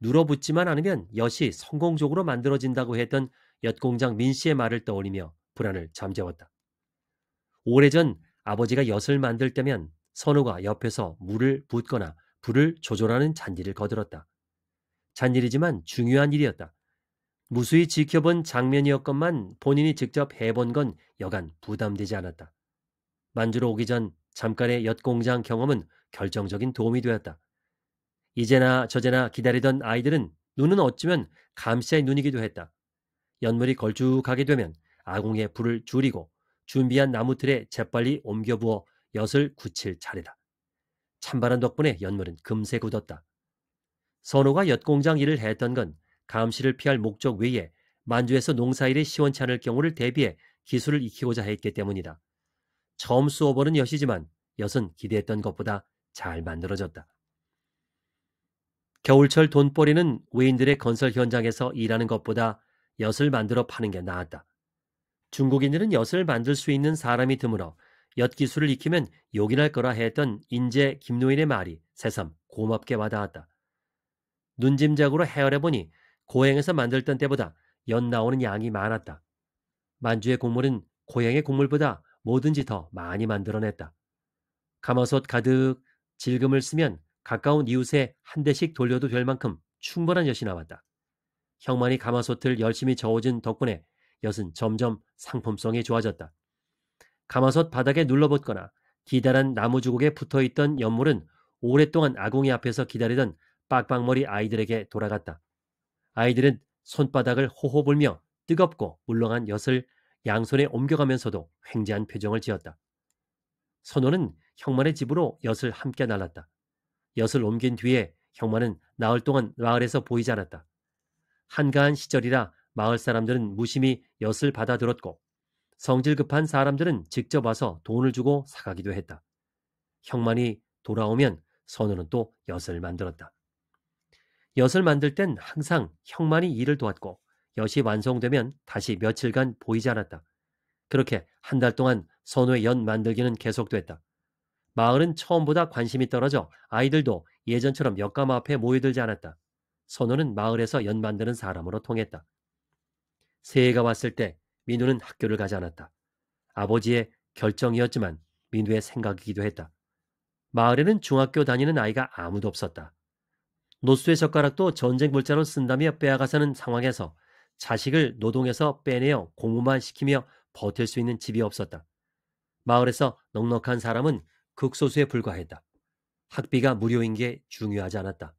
눌어붙지만 않으면 엿이 성공적으로 만들어진다고 했던 엿공장 민 씨의 말을 떠올리며 불안을 잠재웠다. 오래전 아버지가 엿을 만들 때면 선우가 옆에서 물을 붓거나 불을 조절하는 잔디를 거들었다. 잔일이지만 중요한 일이었다. 무수히 지켜본 장면이었건만 본인이 직접 해본 건 여간 부담되지 않았다. 만주로 오기 전 잠깐의 엿공장 경험은 결정적인 도움이 되었다. 이제나 저제나 기다리던 아이들은 눈은 어쩌면 감시의 눈이기도 했다. 연물이 걸쭉하게 되면 아궁의 불을 줄이고 준비한 나무틀에 재빨리 옮겨 부어 엿을 굳힐 차례다. 찬바람 덕분에 연물은 금세 굳었다. 선호가 엿공장 일을 했던 건 감시를 피할 목적 외에 만주에서 농사일이 시원치 않을 경우를 대비해 기술을 익히고자 했기 때문이다. 처음 수업원은 엿이지만 엿은 기대했던 것보다 잘 만들어졌다. 겨울철 돈벌이는 외인들의 건설 현장에서 일하는 것보다 엿을 만들어 파는 게 나았다. 중국인들은 엿을 만들 수 있는 사람이 드물어 엿 기술을 익히면 요긴할 거라 했던 인재 김노인의 말이 새삼 고맙게 와닿았다. 눈짐작으로 헤아려보니 고향에서 만들던 때보다 연 나오는 양이 많았다. 만주의 곡물은 고향의 곡물보다 뭐든지 더 많이 만들어냈다. 가마솥 가득 질금을 쓰면 가까운 이웃에 한 대씩 돌려도 될 만큼 충분한 엿이 나왔다. 형만이 가마솥을 열심히 저어준 덕분에 엿은 점점 상품성이 좋아졌다. 가마솥 바닥에 눌러붙거나 기다란 나무 주걱에 붙어있던 연물은 오랫동안 아궁이 앞에서 기다리던 빡빡머리 아이들에게 돌아갔다. 아이들은 손바닥을 호호불며 뜨겁고 물렁한 엿을 양손에 옮겨가면서도 횡재한 표정을 지었다. 선호는 형만의 집으로 엿을 함께 날랐다. 엿을 옮긴 뒤에 형만은 나흘 동안 마을에서 보이지 않았다. 한가한 시절이라 마을 사람들은 무심히 엿을 받아들었고 성질 급한 사람들은 직접 와서 돈을 주고 사가기도 했다. 형만이 돌아오면 선호는또 엿을 만들었다. 엿을 만들 땐 항상 형만이 일을 도왔고 엿이 완성되면 다시 며칠간 보이지 않았다. 그렇게 한 달 동안 선우의 엿 만들기는 계속됐다. 마을은 처음보다 관심이 떨어져 아이들도 예전처럼 역감 앞에 모여들지 않았다. 선우는 마을에서 연 만드는 사람으로 통했다. 새해가 왔을 때 민우는 학교를 가지 않았다. 아버지의 결정이었지만 민우의 생각이기도 했다. 마을에는 중학교 다니는 아이가 아무도 없었다. 노수의 젓가락도 전쟁 물자로 쓴다며 빼앗아서는 상황에서 자식을 노동에서 빼내어 공무만 시키며 버틸 수 있는 집이 없었다. 마을에서 넉넉한 사람은 극소수에 불과했다. 학비가 무료인 게 중요하지 않았다.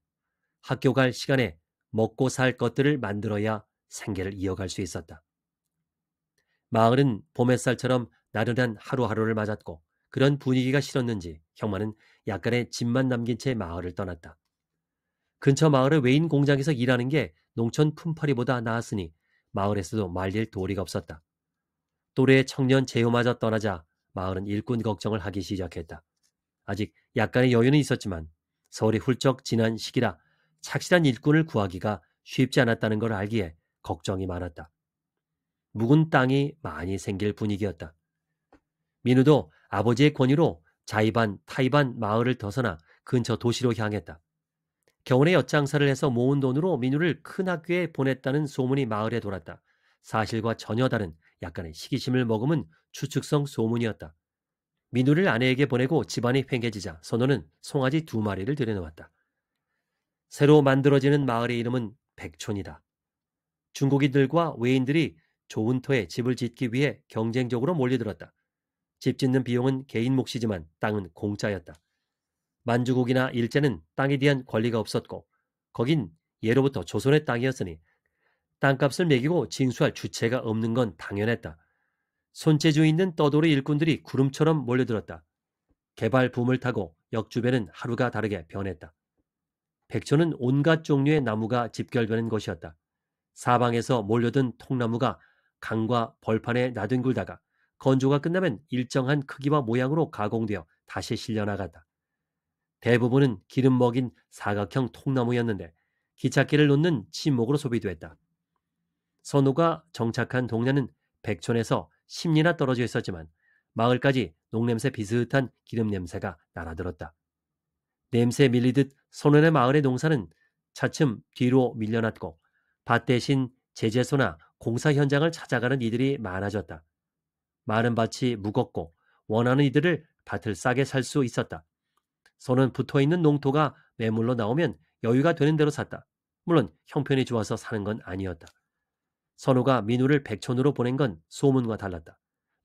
학교 갈 시간에 먹고 살 것들을 만들어야 생계를 이어갈 수 있었다. 마을은 봄햇살처럼 나른한 하루하루를 맞았고 그런 분위기가 싫었는지 형만은 약간의 집만 남긴 채 마을을 떠났다. 근처 마을의 외인 공장에서 일하는 게 농촌 품팔이보다 나았으니 마을에서도 말릴 도리가 없었다. 또래의 청년 제호마저 떠나자 마을은 일꾼 걱정을 하기 시작했다. 아직 약간의 여유는 있었지만 서울이 훌쩍 지난 시기라 착실한 일꾼을 구하기가 쉽지 않았다는 걸 알기에 걱정이 많았다. 묵은 땅이 많이 생길 분위기였다. 민우도 아버지의 권유로 자의반타의반 마을을 벗어나 근처 도시로 향했다. 경운에 엿장사를 해서 모은 돈으로 민우를 큰 학교에 보냈다는 소문이 마을에 돌았다. 사실과 전혀 다른 약간의 시기심을 머금은 추측성 소문이었다. 민우를 아내에게 보내고 집안이 횡해지자 선호는 송아지 두 마리를 들여놓았다. 새로 만들어지는 마을의 이름은 백촌이다. 중국인들과 외인들이 좋은 터에 집을 짓기 위해 경쟁적으로 몰려들었다. 집 짓는 비용은 개인 몫이지만 땅은 공짜였다. 만주국이나 일제는 땅에 대한 권리가 없었고 거긴 예로부터 조선의 땅이었으니 땅값을 매기고 징수할 주체가 없는 건 당연했다. 손재주 있는 떠돌이 일꾼들이 구름처럼 몰려들었다. 개발 붐을 타고 역주변은 하루가 다르게 변했다. 백초는 온갖 종류의 나무가 집결되는 것이었다. 사방에서 몰려든 통나무가 강과 벌판에 나뒹굴다가 건조가 끝나면 일정한 크기와 모양으로 가공되어 다시 실려나갔다. 대부분은 기름 먹인 사각형 통나무였는데 기찻길을 놓는 침목으로 소비됐다. 선우가 정착한 동네는 백촌에서 10리나 떨어져 있었지만 마을까지 농냄새 비슷한 기름 냄새가 날아들었다. 냄새 밀리듯 선우의 마을의 농사는 차츰 뒤로 밀려났고 밭 대신 제재소나 공사 현장을 찾아가는 이들이 많아졌다. 많은 밭이 무겁고 원하는 이들을 밭을 싸게 살 수 있었다. 손은 붙어 있는 농토가 매물로 나오면 여유가 되는 대로 샀다. 물론 형편이 좋아서 사는 건 아니었다. 선우가 민우를 백촌으로 보낸 건 소문과 달랐다.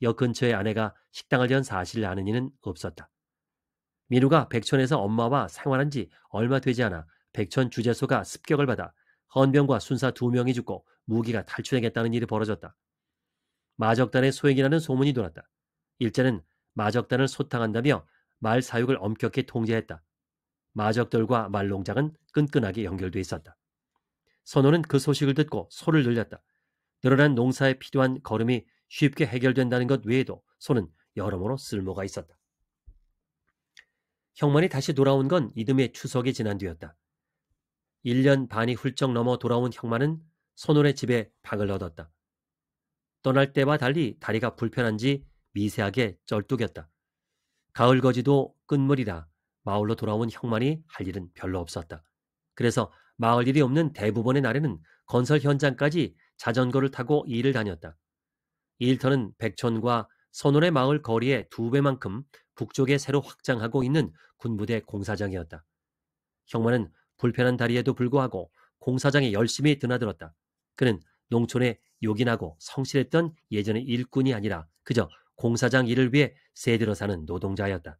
역근처에 아내가 식당을 연 사실을 아는 이는 없었다. 민우가 백촌에서 엄마와 생활한 지 얼마 되지 않아 백촌 주재소가 습격을 받아 헌병과 순사 두 명이 죽고 무기가 탈출하겠다는 일이 벌어졌다. 마적단의 소행이라는 소문이 돌았다. 일제는 마적단을 소탕한다며 말 사육을 엄격히 통제했다. 마적들과 말농장은 끈끈하게 연결돼 있었다. 선호는 그 소식을 듣고 소를 늘렸다. 늘어난 농사에 필요한 걸음이 쉽게 해결된다는 것 외에도 소는 여러모로 쓸모가 있었다. 형만이 다시 돌아온 건 이듬해 추석이 지난 뒤였다. 1년 반이 훌쩍 넘어 돌아온 형만은 선홀의 집에 방을 얻었다. 떠날 때와 달리 다리가 불편한지 미세하게 쩔뚝였다. 가을 거지도 끝물이라 마을로 돌아온 형만이 할 일은 별로 없었다. 그래서 마을 일이 없는 대부분의 날에는 건설 현장까지 자전거를 타고 일을 다녔다. 일터는 백촌과 선원의 마을 거리의 두 배만큼 북쪽에 새로 확장하고 있는 군부대 공사장이었다. 형만은 불편한 다리에도 불구하고 공사장에 열심히 드나들었다. 그는 농촌에 요긴하고 성실했던 예전의 일꾼이 아니라 그저 공사장 일을 위해 세들어 사는 노동자였다.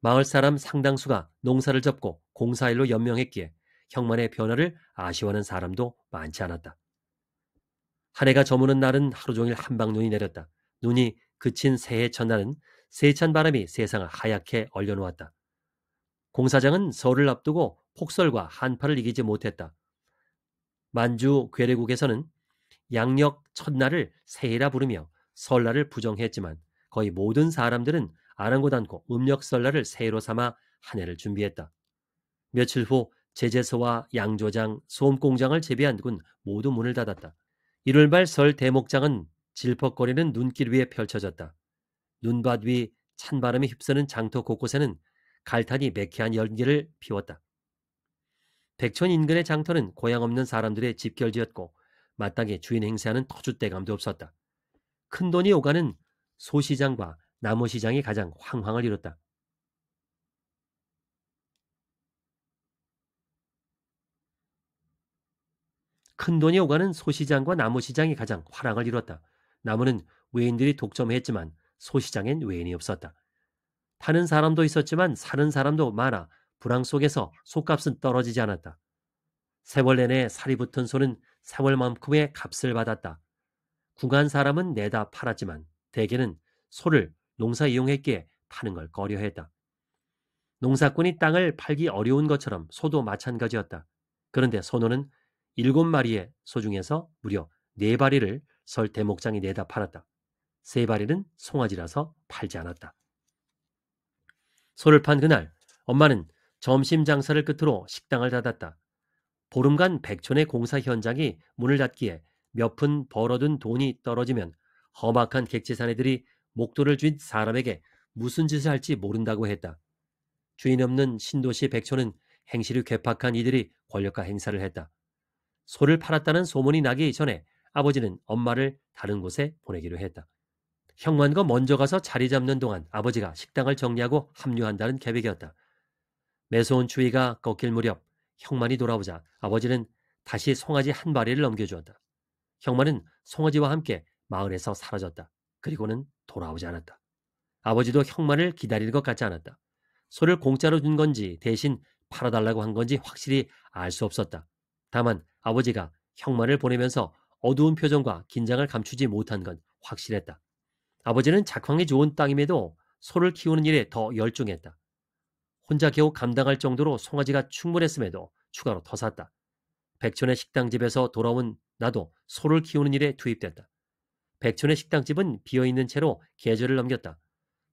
마을 사람 상당수가 농사를 접고 공사일로 연명했기에 형만의 변화를 아쉬워하는 사람도 많지 않았다. 한 해가 저무는 날은 하루 종일 한방눈이 내렸다. 눈이 그친 새해 첫날은 세찬 바람이 세상을 하얗게 얼려놓았다. 공사장은 설을 앞두고 폭설과 한파를 이기지 못했다. 만주 괴뢰국에서는 양력 첫날을 새해라 부르며 설날을 부정했지만 거의 모든 사람들은 아랑곳않고 음력 설날을 새해로 삼아 한 해를 준비했다. 며칠 후 제재소와 양조장, 소음공장을 재배한 군 모두 문을 닫았다. 1월말설 대목장은 질퍽거리는 눈길 위에 펼쳐졌다. 눈밭 위 찬바람이 휩쓰는 장터 곳곳에는 갈탄이 매캐한 열기를 피웠다. 백촌 인근의 장터는 고향 없는 사람들의 집결지였고 마땅히 주인 행세하는 터줏대감도 없었다. 큰돈이 오가는 소시장과 나무시장이 가장 황황을 이뤘다. 큰돈이 오가는 소시장과 나무시장이 가장 화랑을 이뤘다. 나무는 외인들이 독점했지만 소시장엔 외인이 없었다. 파는 사람도 있었지만 사는 사람도 많아 불황 속에서 속값은 떨어지지 않았다. 세월 내내 살이 붙은 소는 세월만큼의 값을 받았다. 궁한 사람은 내다 팔았지만 대개는 소를 농사 이용했기에 파는 걸 꺼려했다. 농사꾼이 땅을 팔기 어려운 것처럼 소도 마찬가지였다. 그런데 소노는 일곱 마리의 소 중에서 무려 네 마리를 설 대목장이 내다 팔았다. 세 마리는 송아지라서 팔지 않았다. 소를 판 그날 엄마는 점심 장사를 끝으로 식당을 닫았다. 보름간 백촌의 공사 현장이 문을 닫기에 몇푼 벌어둔 돈이 떨어지면 험악한 객체사내들이 목도를 쥔 사람에게 무슨 짓을 할지 모른다고 했다. 주인 없는 신도시 백초는 행실이 괴팍한 이들이 권력과 행사를 했다. 소를 팔았다는 소문이 나기 전에 아버지는 엄마를 다른 곳에 보내기로 했다. 형만과 먼저 가서 자리 잡는 동안 아버지가 식당을 정리하고 합류한다는 계획이었다. 매서운 추위가 꺾일 무렵 형만이 돌아오자 아버지는 다시 송아지 한 마리를 넘겨주었다. 형마는 송아지와 함께 마을에서 사라졌다. 그리고는 돌아오지 않았다. 아버지도 형마를 기다리는 것 같지 않았다. 소를 공짜로 준 건지 대신 팔아달라고 한 건지 확실히 알 수 없었다. 다만 아버지가 형마를 보내면서 어두운 표정과 긴장을 감추지 못한 건 확실했다. 아버지는 작황이 좋은 땅임에도 소를 키우는 일에 더 열중했다. 혼자 겨우 감당할 정도로 송아지가 충분했음에도 추가로 더 샀다. 백촌의 식당집에서 돌아온 나도 소를 키우는 일에 투입됐다. 백촌의 식당집은 비어있는 채로 계절을 넘겼다.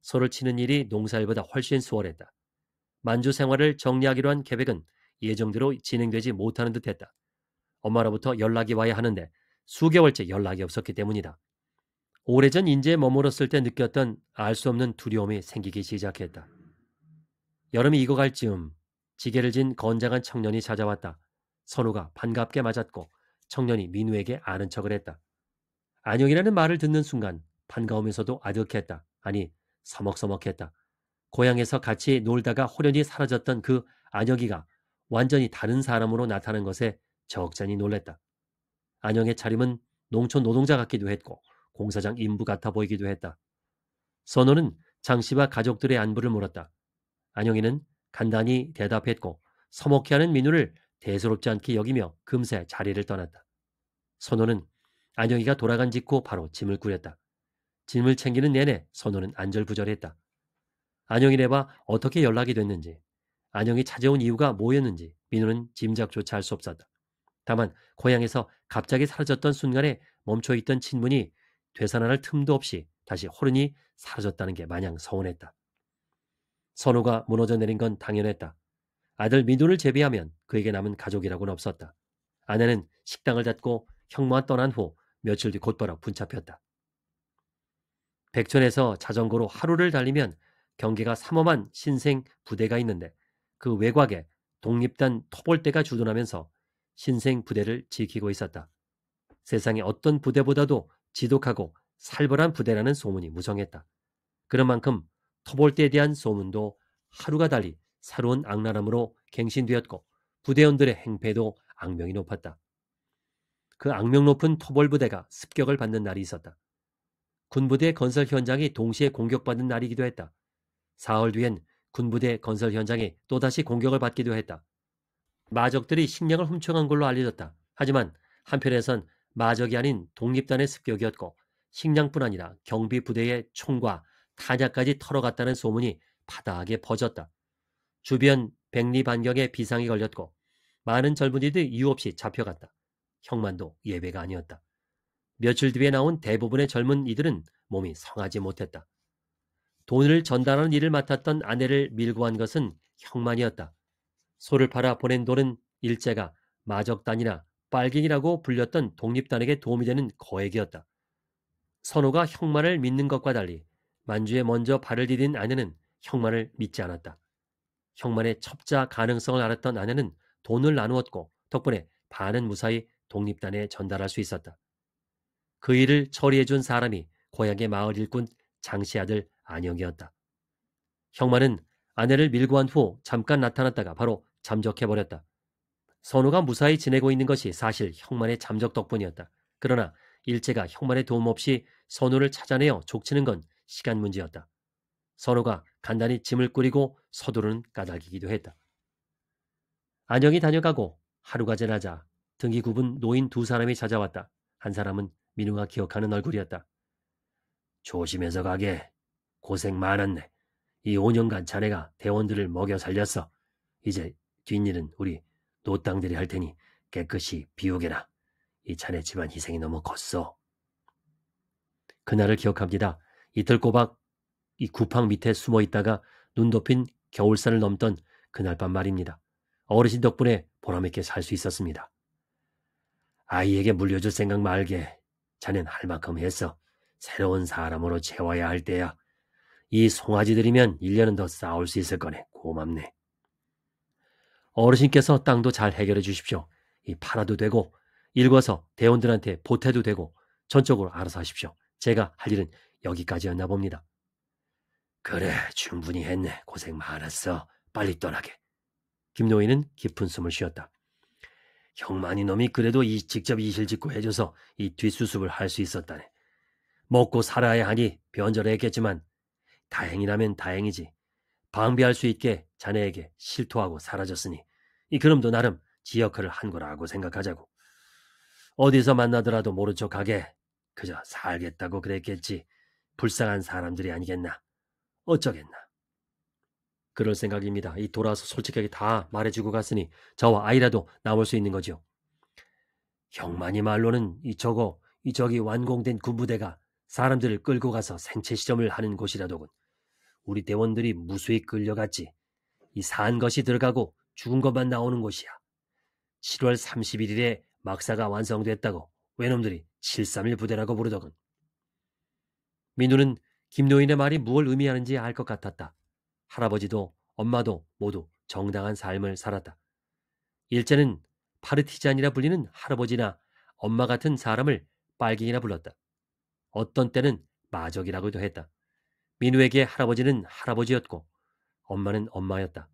소를 치는 일이 농사일보다 훨씬 수월했다. 만주 생활을 정리하기로 한 계획은 예정대로 진행되지 못하는 듯했다. 엄마로부터 연락이 와야 하는데 수개월째 연락이 없었기 때문이다. 오래전 인제 머물었을 때 느꼈던 알 수 없는 두려움이 생기기 시작했다. 여름이 익어갈 즈음 지게를 진 건장한 청년이 찾아왔다. 선우가 반갑게 맞았고 청년이 민우에게 아는 척을 했다. 안녕이라는 말을 듣는 순간 반가우면서도 아득했다. 아니 서먹서먹했다. 고향에서 같이 놀다가 홀연히 사라졌던 그 안혁이가 완전히 다른 사람으로 나타난 것에 적잖이 놀랬다. 안영의 차림은 농촌 노동자 같기도 했고 공사장 인부 같아 보이기도 했다. 선호는 장씨와 가족들의 안부를 물었다. 안영이는 간단히 대답했고 서먹해하는 민우를 대수롭지 않게 여기며 금세 자리를 떠났다. 선호는 안영이가 돌아간 직후 바로 짐을 꾸렸다. 짐을 챙기는 내내 선호는 안절부절했다. 안영이네와 어떻게 연락이 됐는지, 안영이 찾아온 이유가 뭐였는지 민호는 짐작조차 할 수 없었다. 다만 고향에서 갑자기 사라졌던 순간에 멈춰있던 친분이 되살아날 틈도 없이 다시 호른이 사라졌다는 게 마냥 서운했다. 선호가 무너져 내린 건 당연했다. 아들 민우를 제비하면 그에게 남은 가족이라고는 없었다. 아내는 식당을 닫고 형무와 떠난 후 며칠 뒤 곧바로 붙잡혔다백촌에서 자전거로 하루를 달리면 경계가 삼엄한 신생 부대가 있는데 그 외곽에 독립단 토벌대가 주둔하면서 신생 부대를 지키고 있었다. 세상에 어떤 부대보다도 지독하고 살벌한 부대라는 소문이 무성했다. 그런 만큼 토벌대에 대한 소문도 하루가 달리 새로운 악랄함으로 갱신되었고 부대원들의 행패도 악명이 높았다. 그 악명 높은 토벌 부대가 습격을 받는 날이 있었다. 군부대 건설 현장이 동시에 공격받는 날이기도 했다. 사흘 뒤엔 군부대 건설 현장이 또다시 공격을 받기도 했다. 마적들이 식량을 훔쳐간 걸로 알려졌다. 하지만 한편에선 마적이 아닌 독립단의 습격이었고 식량뿐 아니라 경비 부대의 총과 탄약까지 털어갔다는 소문이 파다하게 퍼졌다. 주변 백리 반경에 비상이 걸렸고 많은 젊은이들이 이유 없이 잡혀갔다. 형만도 예외가 아니었다. 며칠 뒤에 나온 대부분의 젊은 이들은 몸이 성하지 못했다. 돈을 전달하는 일을 맡았던 아내를 밀고 한 것은 형만이었다. 소를 팔아 보낸 돈은 일제가 마적단이나 빨갱이라고 불렸던 독립단에게 도움이 되는 거액이었다. 선호가 형만을 믿는 것과 달리 만주에 먼저 발을 디딘 아내는 형만을 믿지 않았다. 형만의 첩자 가능성을 알았던 아내는 돈을 나누었고 덕분에 반은 무사히 독립단에 전달할 수 있었다. 그 일을 처리해준 사람이 고향의 마을 일꾼 장씨 아들 안영이었다. 형만은 아내를 밀고 한후 잠깐 나타났다가 바로 잠적해버렸다. 선우가 무사히 지내고 있는 것이 사실 형만의 잠적 덕분이었다. 그러나 일제가 형만의 도움 없이 선우를 찾아내어 족치는 건 시간 문제였다. 선우가 간단히 짐을 꾸리고 서두르는 까닭이기도 했다. 안영이 다녀가고 하루가 지나자 등기 굽은 노인 두 사람이 찾아왔다. 한 사람은 민우가 기억하는 얼굴이었다. 조심해서 가게. 고생 많았네. 이 5년간 자네가 대원들을 먹여 살렸어. 이제 뒷일은 우리 노땅들이 할 테니 깨끗이 비우게라. 이 자네 집안 희생이 너무 컸어. 그날을 기억합니다. 이틀 꼬박 이 구팡 밑에 숨어 있다가 눈 덮인 겨울산을 넘던 그날 밤 말입니다. 어르신 덕분에 보람있게 살 수 있었습니다. 아이에게 물려줄 생각 말게. 자넨 할 만큼 했어. 새로운 사람으로 채워야 할 때야. 이 송아지들이면 1년은 더 싸울 수 있을 거네. 고맙네. 어르신께서 땅도 잘 해결해 주십시오. 이 팔아도 되고 읽어서 대원들한테 보태도 되고 전적으로 알아서 하십시오. 제가 할 일은 여기까지였나 봅니다. 그래, 충분히 했네. 고생 많았어. 빨리 떠나게. 김노인은 깊은 숨을 쉬었다. 형만이 놈이 그래도 이 직접 이실 짓고 해줘서 이 뒷수습을 할 수 있었다네. 먹고 살아야 하니 변절했겠지만 다행이라면 다행이지. 방비할 수 있게 자네에게 실토하고 사라졌으니 이 그놈도 나름 지 역할을 한 거라고 생각하자고. 어디서 만나더라도 모른 척하게 그저 살겠다고 그랬겠지. 불쌍한 사람들이 아니겠나. 어쩌겠나. 그럴 생각입니다. 이 돌아서 솔직하게 다 말해주고 갔으니 저와 아이라도 나올 수 있는 거죠. 형만이 말로는 이 저거 이 저기 완공된 군부대가 그 사람들을 끌고 가서 생체 시험을 하는 곳이라더군. 우리 대원들이 무수히 끌려갔지. 이 산 것이 들어가고 죽은 것만 나오는 곳이야. 7월 31일에 막사가 완성됐다고 외놈들이 731 부대라고 부르더군. 민우는 김노인의 말이 무엇 의미하는지 알 것 같았다. 할아버지도 엄마도 모두 정당한 삶을 살았다. 일제는 파르티잔이라 불리는 할아버지나 엄마 같은 사람을 빨갱이라 불렀다. 어떤 때는 마적이라고도 했다. 민우에게 할아버지는 할아버지였고 엄마는 엄마였다.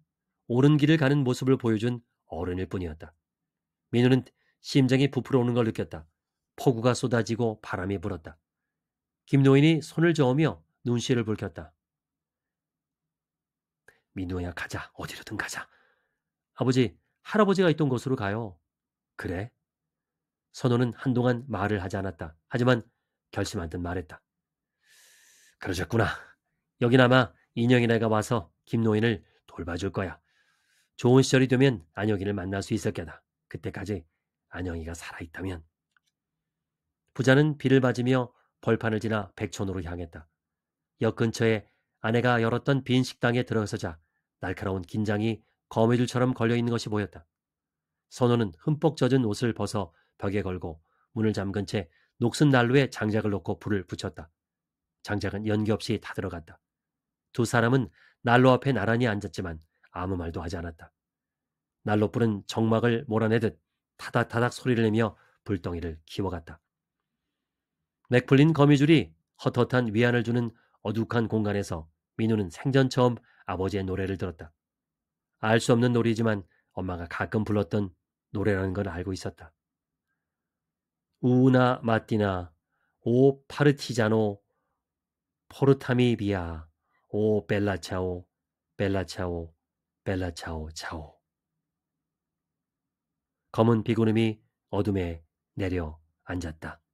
옳은 길을 가는 모습을 보여준 어른일 뿐이었다. 민우는 심장이 부풀어오는 걸 느꼈다. 폭우가 쏟아지고 바람이 불었다. 김노인이 손을 저으며 눈시를 불켰다. 민우야 가자. 어디로든 가자. 아버지, 할아버지가 있던 곳으로 가요. 그래? 선호는 한동안 말을 하지 않았다. 하지만 결심한 듯 말했다. 그러셨구나. 여긴 아마 인영이네가 와서 김노인을 돌봐줄 거야. 좋은 시절이 되면 안영이를 만날 수 있을 게다. 그때까지 안영이가 살아있다면. 부자는 비를 맞으며 벌판을 지나 백촌으로 향했다. 역 근처에 아내가 열었던 빈 식당에 들어서자 날카로운 긴장이 거미줄처럼 걸려있는 것이 보였다. 선호는 흠뻑 젖은 옷을 벗어 벽에 걸고 문을 잠근 채 녹슨 난로에 장작을 놓고 불을 붙였다. 장작은 연기 없이 다 들어갔다. 두 사람은 난로 앞에 나란히 앉았지만 아무 말도 하지 않았다. 난로불은 정막을 몰아내듯 타닥타닥 소리를 내며 불덩이를 키워갔다. 맥풀린 거미줄이 헛헛한 위안을 주는 어둑한 공간에서 민우는 생전 처음 아버지의 노래를 들었다. 알 수 없는 노래지만 엄마가 가끔 불렀던 노래라는 걸 알고 있었다. 우나 마띠나 오 파르티자노 포르타미 비아 오 벨라차오 벨라차오 벨라차오 차오 검은 비구름이 어둠에 내려 앉았다.